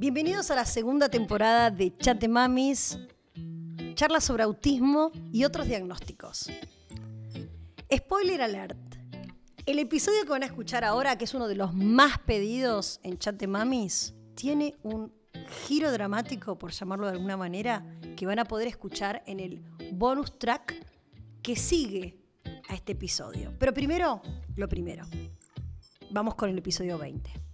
Bienvenidos a la segunda temporada de Chate Mamis, charlas sobre autismo y otros diagnósticos. Spoiler alert. El episodio que van a escuchar ahora, que es uno de los más pedidos en Chate Mamis, tiene un giro dramático, por llamarlo de alguna manera, que van a poder escuchar en el bonus track que sigue a este episodio. Pero primero, lo primero. Vamos con el episodio 20.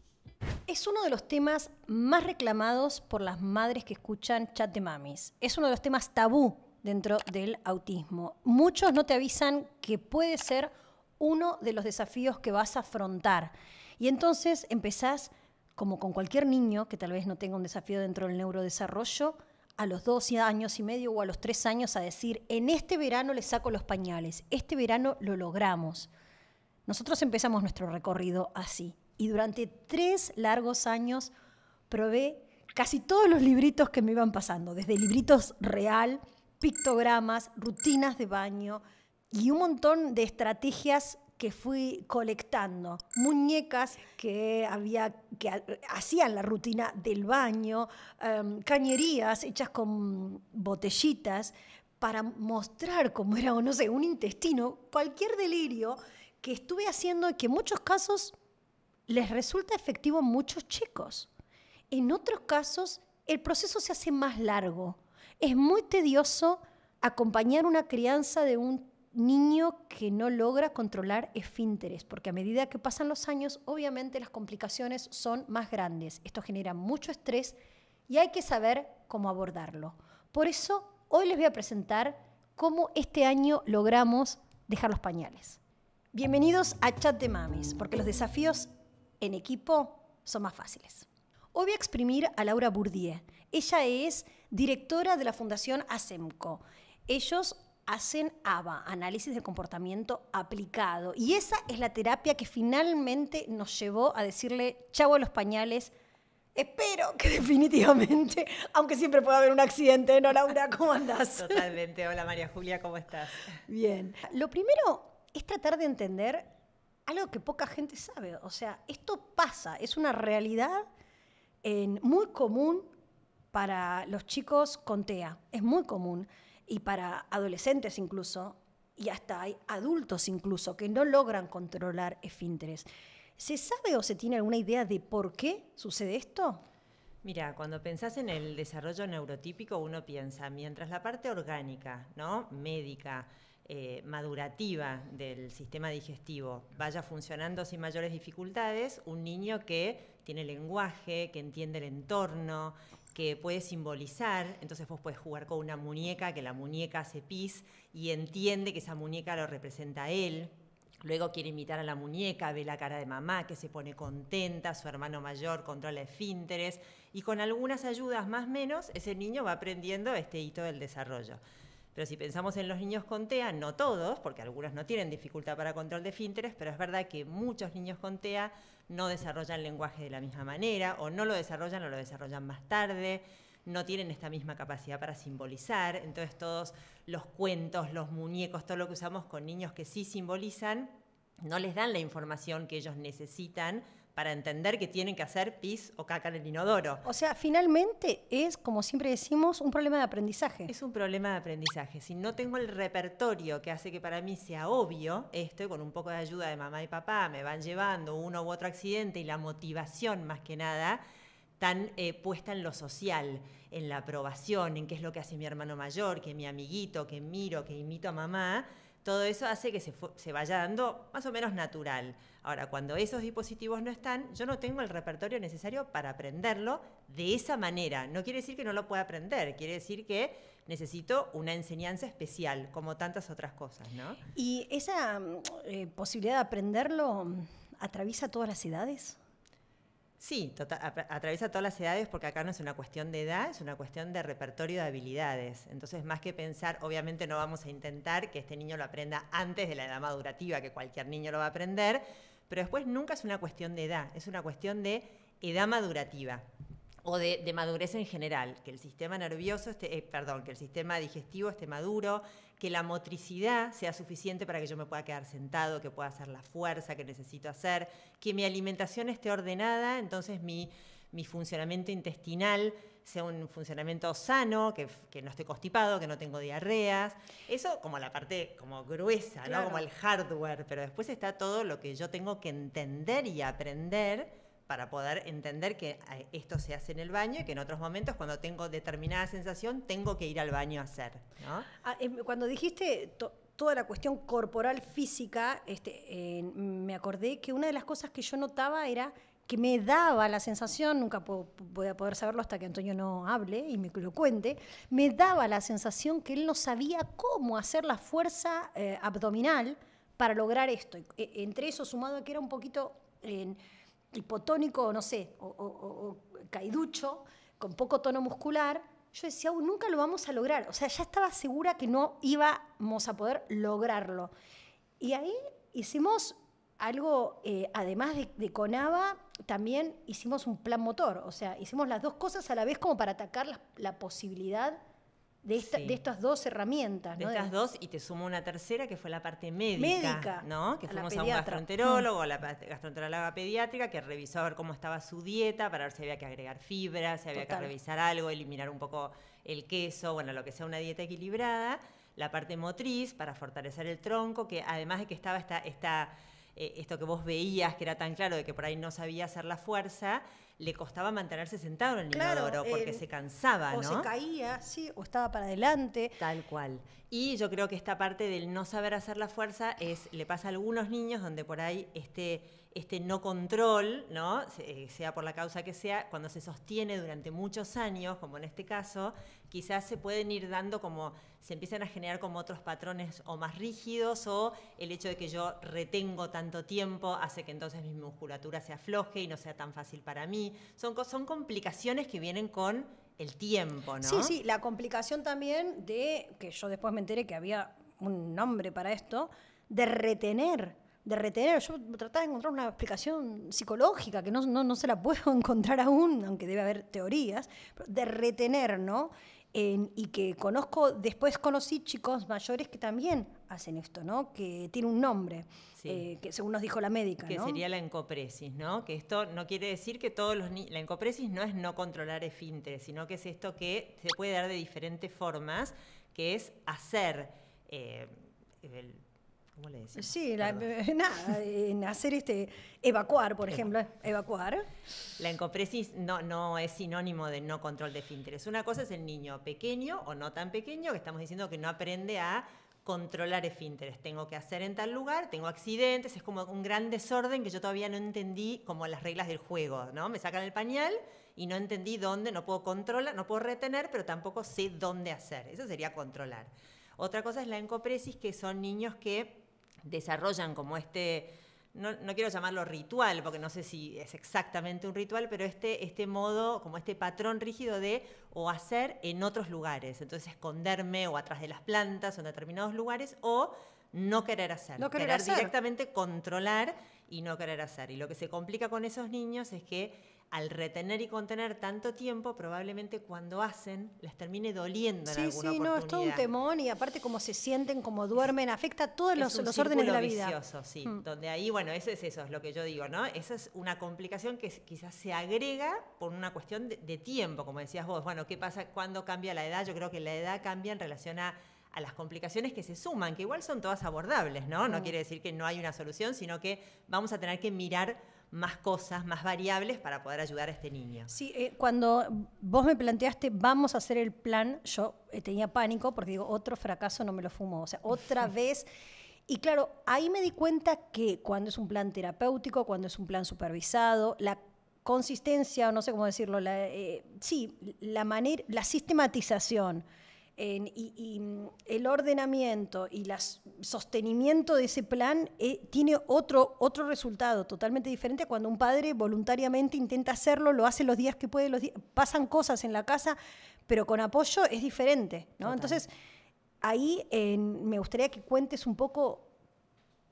Es uno de los temas más reclamados por las madres que escuchan chat de mamis. Es uno de los temas tabú dentro del autismo. Muchos no te avisan que puede ser uno de los desafíos que vas a afrontar. Y entonces empezás, como con cualquier niño que tal vez no tenga un desafío dentro del neurodesarrollo, a los 12 años y medio o a los tres años a decir, en este verano le saco los pañales, este verano lo logramos. Nosotros empezamos nuestro recorrido así, y durante tres largos años probé casi todos los libritos que me iban pasando, desde libritos real, pictogramas, rutinas de baño y un montón de estrategias que fui colectando, muñecas que hacían la rutina del baño, em, cañerías hechas con botellitas para mostrar cómo era, o no sé, un intestino, cualquier delirio que estuve haciendo y que en muchos casos les resulta efectivo a muchos chicos. En otros casos, el proceso se hace más largo. Es muy tedioso acompañar una crianza de un niño que no logra controlar esfínteres, porque a medida que pasan los años, obviamente las complicaciones son más grandes. Esto genera mucho estrés y hay que saber cómo abordarlo. Por eso, hoy les voy a presentar cómo este año logramos dejar los pañales. Bienvenidos a Chat de Mamis, porque los desafíos en equipo son más fáciles. Hoy voy a exprimir a Laura Bourdieu. Ella es directora de la Fundación ASEMCO. Ellos hacen ABA, análisis del comportamiento aplicado. Y esa es la terapia que finalmente nos llevó a decirle chavo a los pañales. Espero que definitivamente, aunque siempre pueda haber un accidente, ¿no, Laura? ¿Cómo andas? Totalmente. Hola, María Julia, ¿cómo estás? Bien. Lo primero es tratar de entender algo que poca gente sabe. O sea, esto pasa, es una realidad en, muy común para los chicos con TEA, es muy común, y para adolescentes incluso, y hasta hay adultos incluso, que no logran controlar esfínteres. ¿Se sabe o se tiene alguna idea de por qué sucede esto? Mira, cuando pensás en el desarrollo neurotípico, uno piensa, mientras la parte orgánica, ¿no? Médica, eh, madurativa del sistema digestivo vaya funcionando sin mayores dificultades, un niño que tiene lenguaje, que entiende el entorno, que puede simbolizar, entonces vos puedes jugar con una muñeca, que la muñeca hace pis y entiende que esa muñeca lo representa a él, Luego quiere imitar a la muñeca, ve la cara de mamá que se pone contenta, su hermano mayor controla esfínteres y con algunas ayudas más o menos ese niño va aprendiendo este hito del desarrollo. Pero si pensamos en los niños con TEA, no todos, porque algunos no tienen dificultad para control de finteres, pero es verdad que muchos niños con TEA no desarrollan lenguaje de la misma manera, o no lo desarrollan o lo desarrollan más tarde, no tienen esta misma capacidad para simbolizar. Entonces todos los cuentos, los muñecos, todo lo que usamos con niños que sí simbolizan, no les dan la información que ellos necesitan para entender que tienen que hacer pis o caca en el inodoro. O sea, finalmente es, como siempre decimos, un problema de aprendizaje. Es un problema de aprendizaje. Si no tengo el repertorio que hace que para mí sea obvio esto, con un poco de ayuda de mamá y papá me van llevando uno u otro accidente y la motivación más que nada, tan eh, puesta en lo social, en la aprobación, en qué es lo que hace mi hermano mayor, que mi amiguito, que miro, que imito a mamá, todo eso hace que se vaya dando más o menos natural. Ahora, cuando esos dispositivos no están, yo no tengo el repertorio necesario para aprenderlo de esa manera. No quiere decir que no lo pueda aprender, quiere decir que necesito una enseñanza especial, como tantas otras cosas, ¿no? ¿Y esa mm, eh, posibilidad de aprenderlo mm, atraviesa todas las edades? Sí, atraviesa todas las edades porque acá no es una cuestión de edad, es una cuestión de repertorio de habilidades. Entonces, más que pensar, obviamente no vamos a intentar que este niño lo aprenda antes de la edad madurativa, que cualquier niño lo va a aprender, pero después nunca es una cuestión de edad, es una cuestión de edad madurativa o de, madurez en general, que el sistema nervioso esté, eh, perdón, que el sistema digestivo esté maduro, que la motricidad sea suficiente para que yo me pueda quedar sentado, que pueda hacer la fuerza que necesito hacer, que mi alimentación esté ordenada, entonces mi, mi funcionamiento intestinal sea un funcionamiento sano, que, no esté constipado, que no tengo diarreas. Eso como la parte como gruesa, Como el hardware, pero después está todo lo que yo tengo que entender y aprender para poder entender que eh, esto se hace en el baño y que en otros momentos cuando tengo determinada sensación tengo que ir al baño a hacer. Ah, em, cuando dijiste toda la cuestión corporal física, este, eh, me acordé que una de las cosas que yo notaba era que me daba la sensación, nunca voy a poder saberlo hasta que Antonio no hable y me lo cuente, me daba la sensación que él no sabía cómo hacer la fuerza eh, abdominal para lograr esto. E-, entre eso, sumado a que era un poquito eh, hipotónico, no sé, o, caiducho, con poco tono muscular, yo decía, nunca lo vamos a lograr. O sea, ya estaba segura que no íbamos a poder lograrlo. Y ahí hicimos algo, eh, además de, conaba Conava, también hicimos un plan motor, o sea, hicimos las dos cosas a la vez como para atacar la, posibilidad de, de estas dos herramientas. De estas dos, y te sumo una tercera que fue la parte médica. médica ¿no? Que fuimos a un gastroenterólogo, a la mm. gastroenteróloga pediátrica, que revisó a ver cómo estaba su dieta, para ver si había que agregar fibra, si había que revisar algo, eliminar un poco el queso, bueno, lo que sea una dieta equilibrada. La parte motriz, para fortalecer el tronco, que además de que estaba esta eh, esto que vos veías que era tan claro de que por ahí no sabía hacer la fuerza, le costaba mantenerse sentado en el claro, porque em, se cansaba, ¿no? O se caía, sí, o estaba para adelante. Tal cual. Y yo creo que esta parte del no saber hacer la fuerza es le pasa a algunos niños donde por ahí este este no control, ¿no? Eh, sea por la causa que sea, cuando se sostiene durante muchos años, como en este caso, quizás se pueden ir dando como, se empiezan a generar como otros patrones o más rígidos o el hecho de que yo retengo tanto tiempo hace que entonces mi musculatura se afloje y no sea tan fácil para mí. Son, son complicaciones que vienen con el tiempo, ¿no? Sí, sí, la complicación también de, que yo después me enteré que había un nombre para esto, de retener de retener. Yo trataba de encontrar una explicación psicológica, que no, se la puedo encontrar aún, aunque debe haber teorías, de retener, ¿no? y que conozco, después conocí chicos mayores que también hacen esto, ¿no? Que tiene un nombre, eh, que según nos dijo la médica. Que sería la encopresis, ¿no? Que esto no quiere decir que todos los niños. La encopresis no es no controlar esfínteres, sino que es esto que se puede dar de diferentes formas, que es hacer. Eh, ¿Cómo le Sí, nada, en hacer este, evacuar, por ejemplo, evacuar. La encopresis no, no es sinónimo de no control de finteres. Una cosa es el niño pequeño o no tan pequeño, que estamos diciendo que no aprende a controlar esfínteres. Tengo que hacer en tal lugar, tengo accidentes, es como un gran desorden que yo todavía no entendí como las reglas del juego, ¿no? Me sacan el pañal y no entendí dónde, no puedo controlar, no puedo retener, pero tampoco sé dónde hacer. Eso sería controlar. Otra cosa es la encopresis, que son niños que desarrollan como este, no, quiero llamarlo ritual, porque no sé si es exactamente un ritual, pero este, este modo, como este patrón rígido de o hacer en otros lugares. Entonces esconderme o atrás de las plantas o en determinados lugares o no querer hacer. No querer, directamente controlar y no querer hacer. Y lo que se complica con esos niños es que al retener y contener tanto tiempo, probablemente cuando hacen les termine doliendo en alguna sí, oportunidad. no, es todo un temón y aparte cómo se sienten, cómo duermen, afecta a todos los, órdenes de la vida. Vicioso, sí, mm. donde ahí, bueno, eso es eso, es lo que yo digo, ¿no? Esa es una complicación que quizás se agrega por una cuestión de, tiempo, como decías vos. Bueno, ¿qué pasa cuando cambia la edad? Yo creo que la edad cambia en relación a las complicaciones que se suman, que igual son todas abordables, ¿no? No mm. quiere decir que no hay una solución, sino que vamos a tener que mirar más cosas, más variables para poder ayudar a este niño. Sí, eh, cuando vos me planteaste vamos a hacer el plan, yo eh, tenía pánico porque digo, otro fracaso no me lo fumo, o sea, otra vez... Y claro, ahí me di cuenta que cuando es un plan terapéutico, cuando es un plan supervisado, la consistencia, o no sé cómo decirlo, eh, sí, la, manera, la sistematización, y, mm, el ordenamiento y el sostenimiento de ese plan eh, tiene otro, otro resultado totalmente diferente a cuando un padre voluntariamente intenta hacerlo, lo hace los días que puede, pasan cosas en la casa, pero con apoyo es diferente. Entonces, ahí me gustaría que cuentes un poco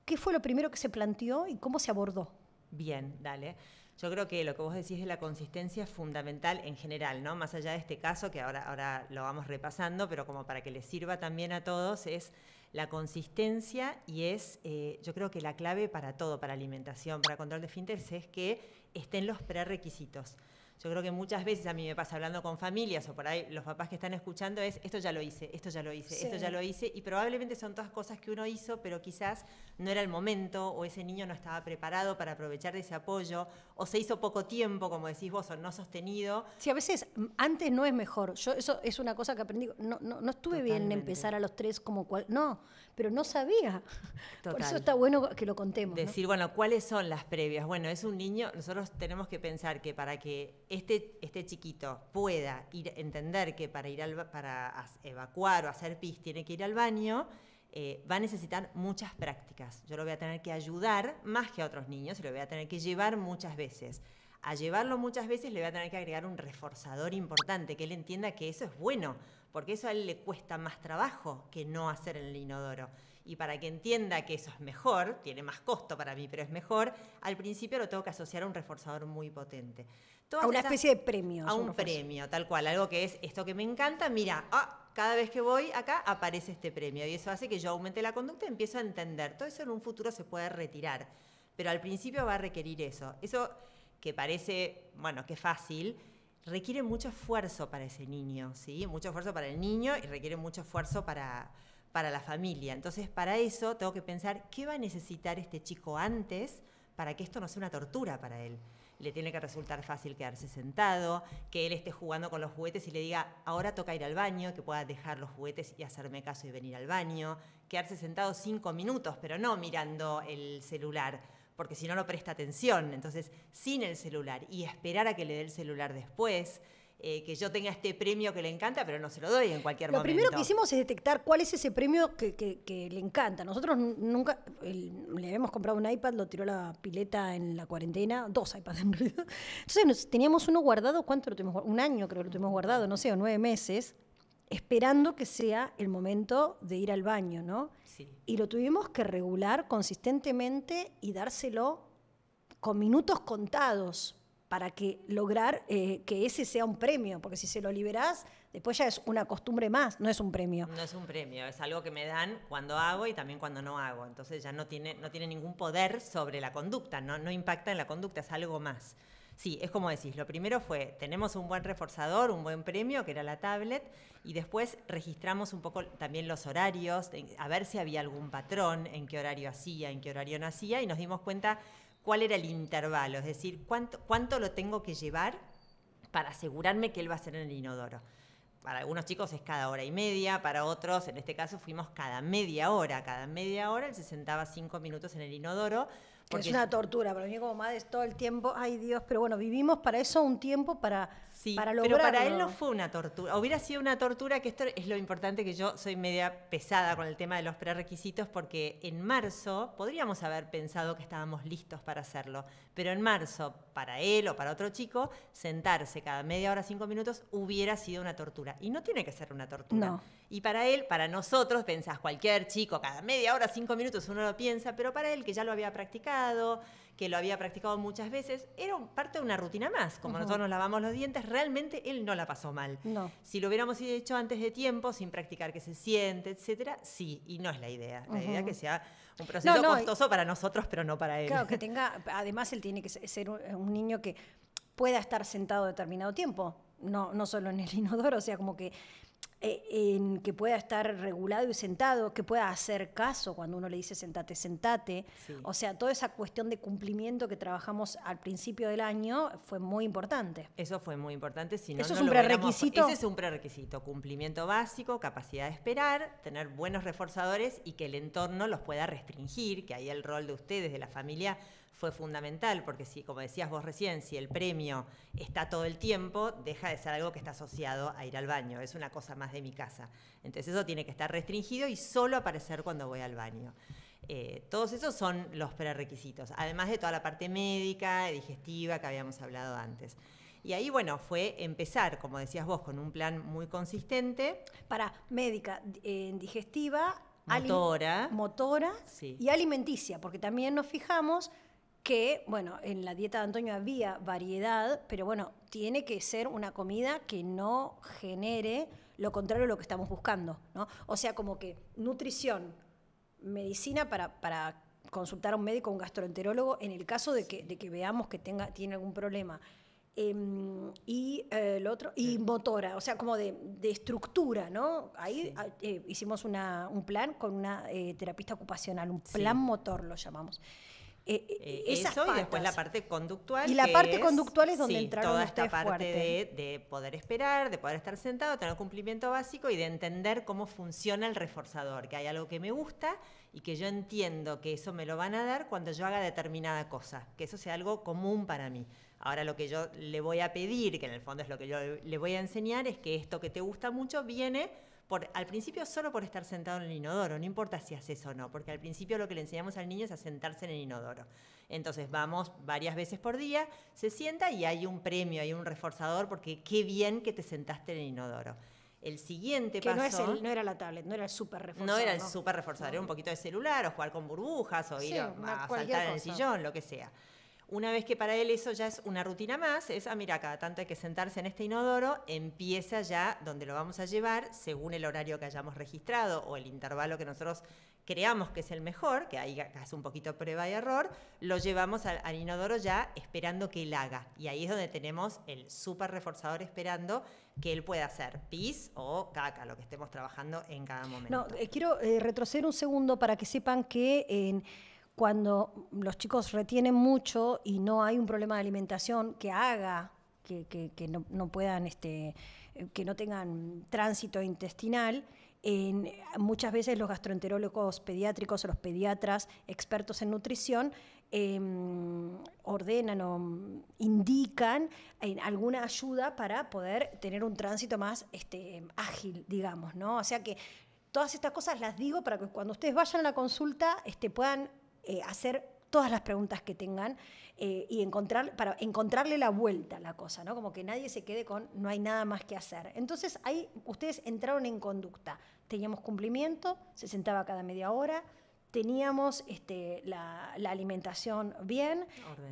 qué fue lo primero que se planteó y cómo se abordó. Bien, dale. Yo creo que lo que vos decís de la consistencia es fundamental en general, ¿no? Más allá de este caso, que ahora, ahora lo vamos repasando, pero como para que les sirva también a todos, es la consistencia y es, eh, yo creo que la clave para todo, para alimentación, para control de finters, es que estén los prerequisitos. Yo creo que muchas veces a mí me pasa hablando con familias o por ahí los papás que están escuchando es esto ya lo hice, esto ya lo hice, esto ya lo hice y probablemente son todas cosas que uno hizo pero quizás no era el momento o ese niño no estaba preparado para aprovechar de ese apoyo o se hizo poco tiempo, como decís vos, o no sostenido. Sí, a veces mm, antes no es mejor. Yo eso es una cosa que aprendí, no, no, estuve bien empezar a los tres como cual, no pero no sabía. Por eso está bueno que lo contemos. Decir, bueno, ¿cuáles son las previas? Bueno, es un niño, nosotros tenemos que pensar que para que este, este chiquito pueda ir, entender que para ir al, para evacuar o hacer pis tiene que ir al baño, eh, va a necesitar muchas prácticas. Yo lo voy a tener que ayudar más que a otros niños lo voy a tener que llevar muchas veces. A llevarlo muchas veces le voy a tener que agregar un reforzador importante, que él entienda que eso es bueno, porque eso a él le cuesta más trabajo que no hacer en el inodoro. Y para que entienda que eso es mejor, tiene más costo para mí, pero es mejor, al principio lo tengo que asociar a un reforzador muy potente. a una especie de premio. A un premio, tal cual, algo que es esto que me encanta, mira, ah, cada vez que voy acá aparece este premio y eso hace que yo aumente la conducta y empiezo a entender. Todo eso en un futuro se puede retirar, pero al principio va a requerir eso. Eso que parece, bueno, que fácil, requiere mucho esfuerzo para ese niño, ¿sí? Mucho esfuerzo para el niño y requiere mucho esfuerzo para, para la familia. Entonces, para eso tengo que pensar qué va a necesitar este chico antes para que esto no sea una tortura para él. Le tiene que resultar fácil quedarse sentado, que él esté jugando con los juguetes y le diga, ahora toca ir al baño, que pueda dejar los juguetes y hacerme caso y venir al baño, quedarse sentado cinco minutos, pero no mirando el celular porque si no, no presta atención. Entonces, sin el celular y esperar a que le dé el celular después, eh, que yo tenga este premio que le encanta, pero no se lo doy en cualquier momento. Lo primero que hicimos es detectar cuál es ese premio que, le encanta. Nosotros nunca le habíamos comprado un iPad, lo tiró la pileta en la cuarentena, dos iPads en realidad. Entonces teníamos uno guardado, ¿cuánto lo tuvimos? Un año creo que lo tuvimos guardado, no sé, o nueve meses esperando que sea el momento de ir al baño, ¿no? Y lo tuvimos que regular consistentemente y dárselo con minutos contados para que lograr eh, que ese sea un premio, porque si se lo liberás, después ya es una costumbre más, no es un premio. No es un premio, es algo que me dan cuando hago y también cuando no hago, entonces ya no tiene, no tiene ningún poder sobre la conducta, no, no impacta en la conducta, es algo más. Sí, es como decís, lo primero fue, tenemos un buen reforzador, un buen premio, que era la tablet, y después registramos un poco también los horarios, a ver si había algún patrón, en qué horario hacía, en qué horario no hacía, y nos dimos cuenta cuál era el intervalo, es decir, cuánto, cuánto lo tengo que llevar para asegurarme que él va a ser en el inodoro para algunos chicos es cada hora y media, para otros, en este caso, fuimos cada media hora. Cada media hora él se sentaba cinco minutos en el inodoro. Porque... Es una tortura, para mí como madre todo el tiempo, ay Dios, pero bueno, vivimos para eso un tiempo para, sí, para Pero para él no fue una tortura, hubiera sido una tortura, que esto es lo importante que yo soy media pesada con el tema de los prerequisitos, porque en marzo podríamos haber pensado que estábamos listos para hacerlo, pero en marzo, para él o para otro chico, sentarse cada media hora, cinco minutos, hubiera sido una tortura. Y no tiene que ser una tortura. Y para él, para nosotros, pensás, cualquier chico, cada media hora, cinco minutos uno lo piensa, pero para él, que ya lo había practicado, que lo había practicado muchas veces, era parte de una rutina más. Como nosotros nos lavamos los dientes, realmente él no la pasó mal. No. Si lo hubiéramos hecho antes de tiempo, sin practicar que se siente, etcétera, sí, y no es la idea. La idea es que sea un proceso costoso para nosotros, pero no para él. Claro, que tenga, además él tiene que ser un niño que pueda estar sentado determinado tiempo no, solo en el inodoro, o sea, como que eh, en que pueda estar regulado y sentado, que pueda hacer caso cuando uno le dice sentate, sentate. O sea, toda esa cuestión de cumplimiento que trabajamos al principio del año fue muy importante. Eso fue muy importante. Si no, Eso es un prerequisito. Ese es un prerequisito. Cumplimiento básico, capacidad de esperar, tener buenos reforzadores y que el entorno los pueda restringir, que ahí el rol de ustedes, de la familia, fue fundamental, porque si, como decías vos recién, si el premio está todo el tiempo, deja de ser algo que está asociado a ir al baño, es una cosa más de mi casa. Entonces eso tiene que estar restringido y solo aparecer cuando voy al baño. Eh, todos esos son los prerequisitos, además de toda la parte médica, digestiva que habíamos hablado antes. Y ahí, bueno, fue empezar, como decías vos, con un plan muy consistente. Para médica, eh, digestiva, motora, y alimenticia, porque también nos fijamos que, bueno, en la dieta de Antonio había variedad, pero bueno, tiene que ser una comida que no genere lo contrario a lo que estamos buscando, ¿no? O sea, como que nutrición, medicina para, consultar a un médico, un gastroenterólogo, en el caso de que, veamos que tenga, tiene algún problema. Em, y el eh, otro, y motora, o sea, como de, estructura, ¿no? Ahí ah, eh, hicimos un plan con una eh, terapista ocupacional, un plan motor lo llamamos. Eh, eh, eh, eso y después la parte conductual. Y la parte conductual es donde sí, toda esta parte De, de, poder esperar, de poder estar sentado, tener cumplimiento básico y de entender cómo funciona el reforzador, que hay algo que me gusta y que yo entiendo que eso me lo van a dar cuando yo haga determinada cosa, que eso sea algo común para mí. Ahora lo que yo le voy a pedir, que en el fondo es lo que yo le voy a enseñar, es que esto que te gusta mucho viene al principio solo por estar sentado en el inodoro, no importa si haces eso o no, porque al principio lo que le enseñamos al niño es a sentarse en el inodoro. Entonces vamos varias veces por día, se sienta y hay un premio, hay un reforzador, porque qué bien que te sentaste en el inodoro. El siguiente paso. No, era la tablet, no era el super reforzador. No era el súper reforzador, era un poquito de celular, o jugar con burbujas, o ir a, saltar en el sillón, lo que sea. Una vez que para él eso ya es una rutina más, es, ah, mira, cada tanto hay que sentarse en este inodoro, empieza ya donde lo vamos a llevar según el horario que hayamos registrado o el intervalo que nosotros creamos que es el mejor, que ahí hace un poquito prueba y error, lo llevamos al, inodoro ya esperando que él haga. Y ahí es donde tenemos el súper reforzador esperando que él pueda hacer pis o caca, lo que estemos trabajando en cada momento. No, eh, quiero eh, retroceder un segundo para que sepan que cuando los chicos retienen mucho y no hay un problema de alimentación que haga que, no, puedan, este, que no tengan tránsito intestinal, muchas veces los gastroenterólogos pediátricos o los pediatras expertos en nutrición em, ordenan o indican alguna ayuda para poder tener un tránsito más este, ágil, digamos, ¿no? O sea que todas estas cosas las digo para que cuando ustedes vayan a la consulta este, puedan eh, hacer todas las preguntas que tengan eh, y encontrar, para encontrarle la vuelta a la cosa, ¿no? Como que nadie se quede con no hay nada más que hacer. Entonces ahí ustedes entraron en conducta. Teníamos cumplimiento, se sentaba cada media hora, teníamos este, la, alimentación bien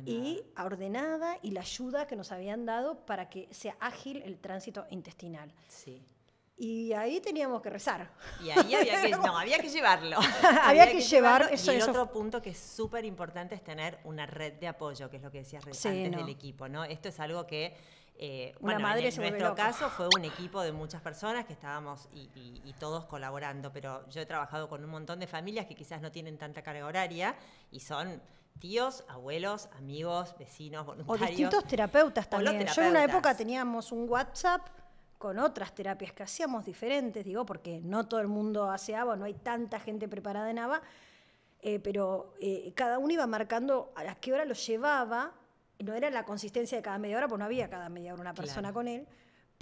y ordenada y la ayuda que nos habían dado para que sea ágil el tránsito intestinal. Sí. Y ahí teníamos que rezar. Y ahí había que, llevarlo. había, que, llevar Eso, y el otro punto que es súper importante es tener una red de apoyo, que es lo que decías sí, antes del equipo, ¿no? Esto es algo que eh, una bueno, madre en, nuestro caso fue un equipo de muchas personas que estábamos y, todos colaborando, pero yo he trabajado con un montón de familias que quizás no tienen tanta carga horaria y son tíos, abuelos, amigos, vecinos, voluntarios. O distintos terapeutas también. Yo en una época teníamos un WhatsApp con otras terapias que hacíamos diferentes, digo, porque no todo el mundo hace ABA, no hay tanta gente preparada en ABA, eh, pero eh, cada uno iba marcando a las qué hora lo llevaba, no era la consistencia de cada media hora, pues no había cada media hora una persona con él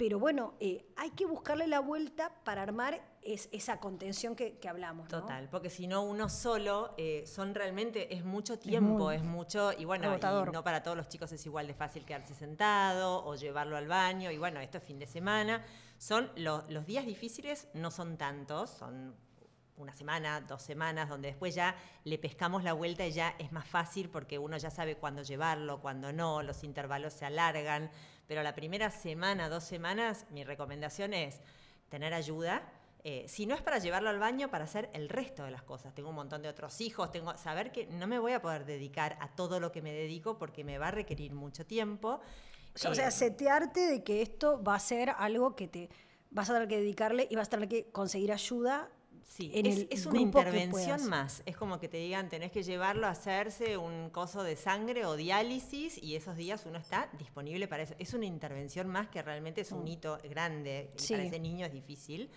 pero bueno, eh, hay que buscarle la vuelta para armar esa contención que, hablamos. Total, porque si no uno solo, eh, son realmente, es mucho tiempo, es, mucho, y bueno, y no para todos los chicos es igual de fácil quedarse sentado o llevarlo al baño, y bueno, esto es fin de semana. Son los días difíciles, no son tantos, son una semana, dos semanas, donde después ya le pescamos la vuelta y ya es más fácil porque uno ya sabe cuándo llevarlo, cuándo no, los intervalos se alargan. Pero la primera semana, dos semanas, mi recomendación es tener ayuda. Eh, si no es para llevarlo al baño, para hacer el resto de las cosas. Tengo un montón de otros hijos, tengo saber que no me voy a poder dedicar a todo lo que me dedico porque me va a requerir mucho tiempo. o sea, eh, setearte de que esto va a ser algo que te vas a tener que dedicarle y vas a tener que conseguir ayuda Sí, es, una intervención más. Es como que te digan, tenés que llevarlo a hacerse un coso de sangre o diálisis y esos días uno está disponible para eso. Es una intervención más que realmente es un hito grande. Sí. Para ese niño es difícil.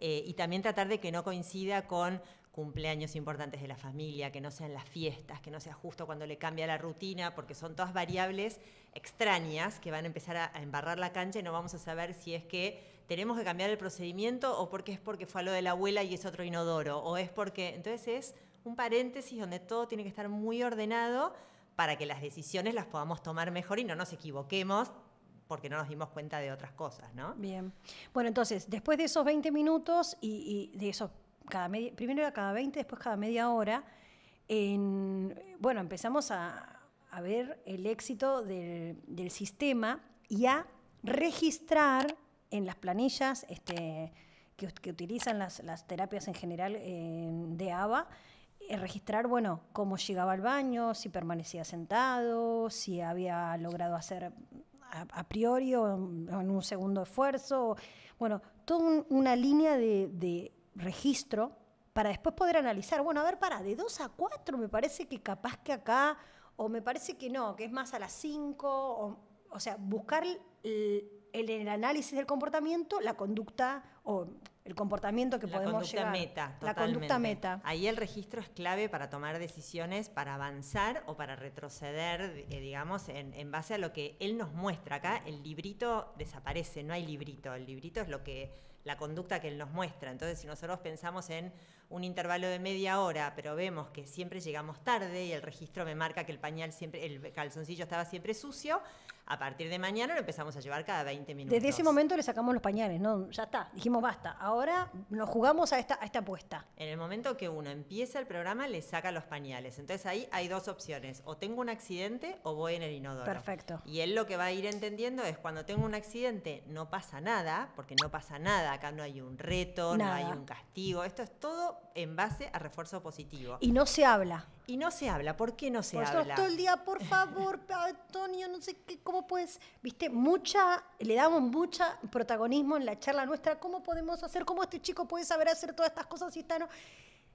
Eh, y también tratar de que no coincida con cumpleaños importantes de la familia, que no sean las fiestas, que no sea justo cuando le cambia la rutina, porque son todas variables extrañas que van a empezar a embarrar la cancha y no vamos a saber si es que tenemos que cambiar el procedimiento o porque es porque fue lo de la abuela y es otro inodoro, o es porque... Entonces es un paréntesis donde todo tiene que estar muy ordenado para que las decisiones las podamos tomar mejor y no nos equivoquemos porque no nos dimos cuenta de otras cosas, ¿no? Bien. Bueno, entonces, después de esos 20 minutos y, de esos, cada media, primero era cada 20, después cada media hora, bueno, empezamos a, ver el éxito del sistema y a registrar en las planillas este, que, utilizan las, terapias en general eh, de ABA, eh, registrar, bueno, cómo llegaba al baño, si permanecía sentado, si había logrado hacer a, priori o en, un segundo esfuerzo. bueno, toda una línea de, registro para después poder analizar, bueno, a ver, para, de 2 a 4 me parece que capaz que acá, o me parece que no, que es más a las 5, o, o sea, buscar el, en el análisis del comportamiento, la conducta o el comportamiento que podemos llegar. Meta, la conducta meta. Ahí el registro es clave para tomar decisiones, para avanzar o para retroceder, eh, digamos, en, en, base a lo que él nos muestra. Acá el librito desaparece, no hay librito. El librito es lo que la conducta que él nos muestra. Entonces, si nosotros pensamos en un intervalo de media hora, pero vemos que siempre llegamos tarde y el registro me marca que el pañal siempre, el calzoncillo estaba siempre sucio, a partir de mañana lo empezamos a llevar cada 20 minutos. Desde ese momento le sacamos los pañales, ¿no? Ya está, dijimos basta. Ahora nos jugamos a esta, esta apuesta. En el momento que uno empieza el programa, le saca los pañales. Entonces ahí hay dos opciones, o tengo un accidente o voy en el inodoro. Perfecto. Y él lo que va a ir entendiendo es cuando tengo un accidente no pasa nada, porque no pasa nada, acá no hay un reto, no hay un castigo, esto es todo en base a refuerzo positivo. Y no se habla. Y no se habla, ¿por qué no se por habla? Todo el día, por favor, Antonio, no sé cómo puedes, viste, mucha, le damos mucha protagonismo en la charla nuestra, cómo podemos hacer, cómo este chico puede saber hacer todas estas cosas si está no.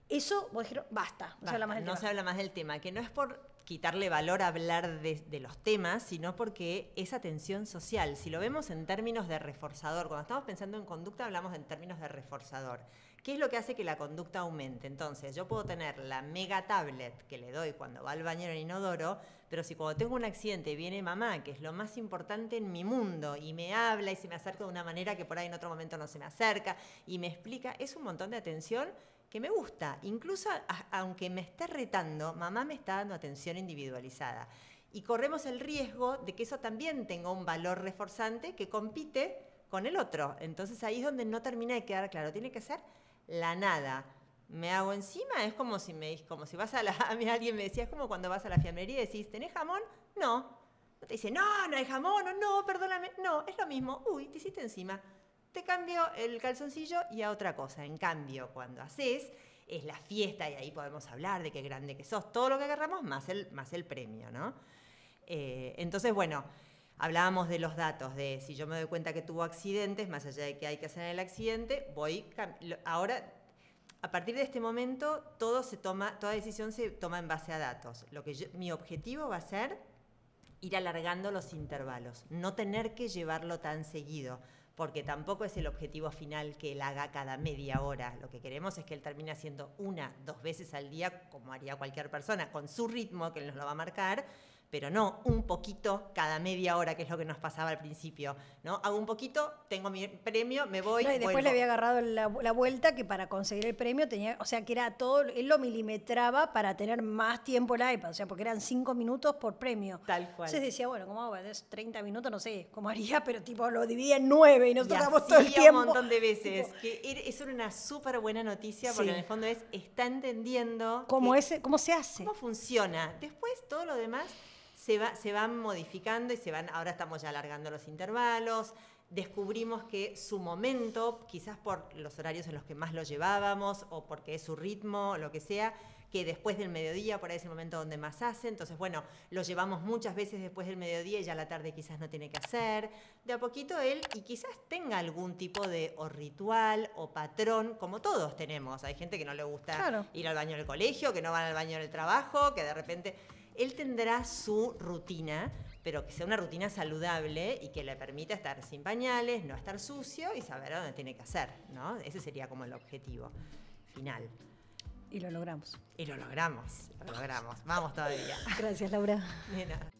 Eso, vos dijeron, basta, no, se habla, más del no tema. se habla más del tema, que no es por quitarle valor a hablar de, de, los temas, sino porque esa atención social. Si lo vemos en términos de reforzador, cuando estamos pensando en conducta hablamos en términos de reforzador. ¿Qué es lo que hace que la conducta aumente? Entonces, yo puedo tener la mega tablet que le doy cuando va al baño en inodoro, pero si cuando tengo un accidente viene mamá, que es lo más importante en mi mundo, y me habla y se me acerca de una manera que por ahí en otro momento no se me acerca, y me explica, es un montón de atención que me gusta. Incluso aunque me esté retando, mamá me está dando atención individualizada. Y corremos el riesgo de que eso también tenga un valor reforzante que compite con el otro. Entonces ahí es donde no termina de quedar claro. Tiene que ser la nada. Me hago encima, es como si me como si vas a la. A alguien me decía, es como cuando vas a la fiambrería y decís, ¿tenés jamón? No. te dice, no, no hay jamón, no, no, perdóname. No, es lo mismo. Uy, te hiciste encima. Te cambio el calzoncillo y a otra cosa. En cambio, cuando haces, es la fiesta y ahí podemos hablar de qué grande que sos, todo lo que agarramos más el, más el premio, ¿no? Eh, entonces, bueno hablábamos de los datos, de si yo me doy cuenta que tuvo accidentes, más allá de que hay que hacer el accidente, voy ahora a partir de este momento todo se toma, toda decisión se toma en base a datos. Lo que mi objetivo va a ser ir alargando los intervalos, no tener que llevarlo tan seguido, porque tampoco es el objetivo final que él haga cada media hora. Lo que queremos es que él termine haciendo una, dos veces al día, como haría cualquier persona, con su ritmo que él nos lo va a marcar, pero no un poquito cada media hora, que es lo que nos pasaba al principio, ¿no? Hago un poquito, tengo mi premio, me voy. y después le había agarrado la, vuelta que para conseguir el premio tenía, o sea, que era todo, él lo milimetraba para tener más tiempo el iPad, o sea, porque eran cinco minutos por premio. Tal cual. Entonces decía, bueno, ¿cómo hago? 30 minutos, no sé cómo haría, pero tipo lo dividía en nueve y nosotros damos todo el tiempo. un montón de veces. que es una súper buena noticia porque en el fondo es, está entendiendo. ¿Cómo, es, ¿Cómo se hace? ¿Cómo funciona? Después todo lo demás se, van modificando y se van, ahora estamos ya alargando los intervalos, descubrimos que su momento, quizás por los horarios en los que más lo llevábamos o porque es su ritmo, lo que sea, que después del mediodía, por ahí es el momento donde más hace, entonces bueno, lo llevamos muchas veces después del mediodía y ya la tarde quizás no tiene que hacer. De a poquito él, y quizás tenga algún tipo de ritual o patrón, como todos tenemos. Hay gente que no le gusta ir al baño del colegio, que no van al baño del trabajo, que de repente... Él tendrá su rutina, pero que sea una rutina saludable y que le permita estar sin pañales, no estar sucio y saber dónde tiene que hacer, ¿no? Ese sería como el objetivo final. Y lo logramos. Y lo logramos, lo logramos. Vamos todavía. Gracias, Laura. Ah.